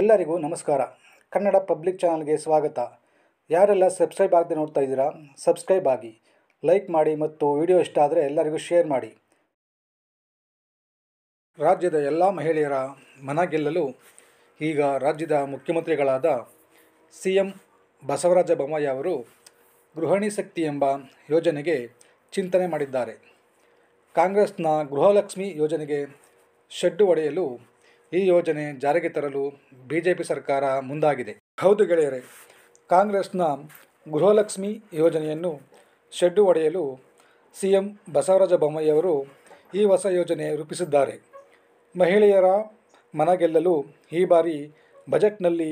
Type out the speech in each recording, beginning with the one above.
ಎಲ್ಲರಿಗೂ ನಮಸ್ಕಾರ ಕನ್ನಡ ಪಬ್ಲಿಕ್ ಚಾನಲ್ಗೆ ಸ್ವಾಗತ ಯಾರೆಲ್ಲ ಸಬ್ಸ್ಕ್ರೈಬ್ ಆಗದೆ ನೋಡ್ತಾ ಇದ್ದೀರಾ ಸಬ್ಸ್ಕ್ರೈಬ್ ಆಗಿ ಲೈಕ್ ಮಾಡಿ ಮತ್ತು ವಿಡಿಯೋ ಇಷ್ಟ ಆದರೆ ಎಲ್ಲರಿಗೂ ಶೇರ್ ಮಾಡಿ ರಾಜ್ಯದ ಎಲ್ಲ ಮಹಿಳೆಯರ ಮನ ಗೆಲ್ಲಲು ಈಗ ರಾಜ್ಯದ ಮುಖ್ಯಮಂತ್ರಿಗಳಾದ ಸಿ ಎಂ ಬಸವರಾಜ ಬೊಮ್ಮಾಯಿ ಅವರು ಗೃಹಿಣಿ ಶಕ್ತಿ ಎಂಬ ಯೋಜನೆಗೆ ಚಿಂತನೆ ಮಾಡಿದ್ದಾರೆ ಕಾಂಗ್ರೆಸ್ನ ಗೃಹಲಕ್ಷ್ಮಿ ಯೋಜನೆಗೆ ಶೆಡ್ಡು ಒಡೆಯಲು ಈ ಯೋಜನೆ ಜಾರಿಗೆ ತರಲು ಬಿಜೆಪಿ ಸರ್ಕಾರ ಮುಂದಾಗಿದೆ ಹೌದು ಗೆಳೆಯರೆ ಕಾಂಗ್ರೆಸ್ನ ಗೃಹಲಕ್ಷ್ಮಿ ಯೋಜನೆಯನ್ನು ಶೆಡ್ಡು ಒಡೆಯಲು ಸಿ ಎಂ ಬಸವರಾಜ ಅವರು ಈ ಹೊಸ ಯೋಜನೆ ರೂಪಿಸಿದ್ದಾರೆ ಮಹಿಳೆಯರ ಮನ ಗೆಲ್ಲಲು ಈ ಬಾರಿ ಬಜೆಟ್ನಲ್ಲಿ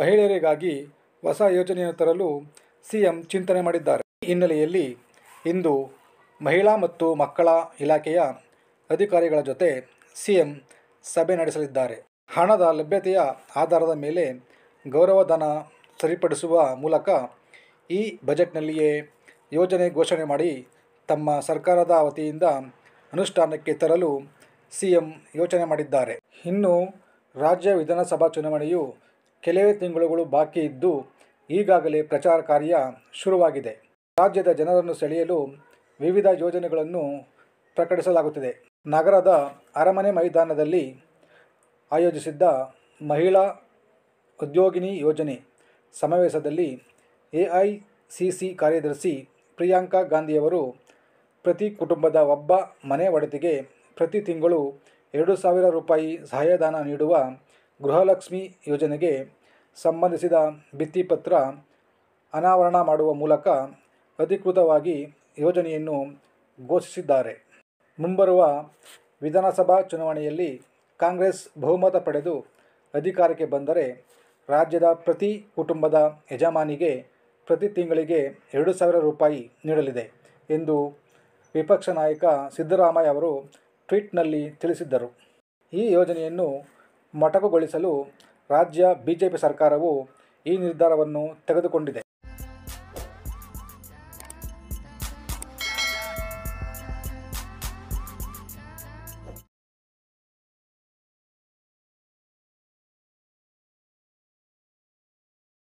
ಮಹಿಳೆಯರಿಗಾಗಿ ಹೊಸ ಯೋಜನೆಯನ್ನು ತರಲು ಸಿಎಂ ಚಿಂತನೆ ಮಾಡಿದ್ದಾರೆ ಈ ಹಿನ್ನೆಲೆಯಲ್ಲಿ ಇಂದು ಮಹಿಳಾ ಮತ್ತು ಮಕ್ಕಳ ಇಲಾಖೆಯ ಅಧಿಕಾರಿಗಳ ಜೊತೆ ಸಿಎಂ ಸಭೆ ನಡೆಸಲಿದ್ದಾರೆ ಹಣದ ಲಭ್ಯತೆಯ ಆಧಾರದ ಮೇಲೆ ಗೌರವಧನ ಸರಿಪಡಿಸುವ ಮೂಲಕ ಈ ಬಜೆಟ್ನಲ್ಲಿಯೇ ಯೋಜನೆ ಘೋಷಣೆ ಮಾಡಿ ತಮ್ಮ ಸರ್ಕಾರದ ವತಿಯಿಂದ ಅನುಷ್ಠಾನಕ್ಕೆ ತರಲು ಸಿಎಂ ಯೋಚನೆ ಮಾಡಿದ್ದಾರೆ ಇನ್ನು ರಾಜ್ಯ ವಿಧಾನಸಭಾ ಚುನಾವಣೆಯು ಕೆಲವೇ ತಿಂಗಳುಗಳು ಬಾಕಿ ಇದ್ದು ಈಗಾಗಲೇ ಪ್ರಚಾರ ಕಾರ್ಯ ಶುರುವಾಗಿದೆ ರಾಜ್ಯದ ಜನರನ್ನು ಸೆಳೆಯಲು ವಿವಿಧ ಯೋಜನೆಗಳನ್ನು ಪ್ರಕಟಿಸಲಾಗುತ್ತಿದೆ ನಗರದ ಅರಮನೆ ಮೈದಾನದಲ್ಲಿ ಆಯೋಜಿಸಿದ್ದ ಮಹಿಳಾ ಉದ್ಯೋಗಿನಿ ಯೋಜನೆ ಸಮಾವೇಶದಲ್ಲಿ ಎ ಐ ಸಿ ಸಿ ಕಾರ್ಯದರ್ಶಿ ಪ್ರಿಯಾಂಕಾ ಗಾಂಧಿಯವರು ಪ್ರತಿ ಕುಟುಂಬದ ಒಬ್ಬ ಮನೆ ಒಡತಿಗೆ ಪ್ರತಿ ತಿಂಗಳು ಎರಡು ಸಾವಿರ ರೂಪಾಯಿ ಸಹಾಯಧನ ನೀಡುವ ಗೃಹಲಕ್ಷ್ಮಿ ಯೋಜನೆಗೆ ಸಂಬಂಧಿಸಿದ ಭಿತ್ತಿಪತ್ರ ಅನಾವರಣ ಮಾಡುವ ಮೂಲಕ ಅಧಿಕೃತವಾಗಿ ಯೋಜನೆಯನ್ನು ಘೋಷಿಸಿದ್ದಾರೆ ಮುಂಬರುವ ವಿಧಾನಸಭಾ ಚುನಾವಣೆಯಲ್ಲಿ ಕಾಂಗ್ರೆಸ್ ಬಹುಮತ ಪಡೆದು ಅಧಿಕಾರಕ್ಕೆ ಬಂದರೆ ರಾಜ್ಯದ ಪ್ರತಿ ಕುಟುಂಬದ ಯಜಮಾನಿಗೆ ಪ್ರತಿ ತಿಂಗಳಿಗೆ ಎರಡು ಸಾವಿರ ರೂಪಾಯಿ ನೀಡಲಿದೆ ಎಂದು ವಿಪಕ್ಷ ನಾಯಕ ಸಿದ್ದರಾಮಯ್ಯ ಅವರು ಟ್ವೀಟ್ನಲ್ಲಿ ತಿಳಿಸಿದ್ದರು ಈ ಯೋಜನೆಯನ್ನು ಮೊಟಕುಗೊಳಿಸಲು ರಾಜ್ಯ ಬಿಜೆಪಿ ಸರ್ಕಾರವು ಈ ನಿರ್ಧಾರವನ್ನು ತೆಗೆದುಕೊಂಡಿದೆ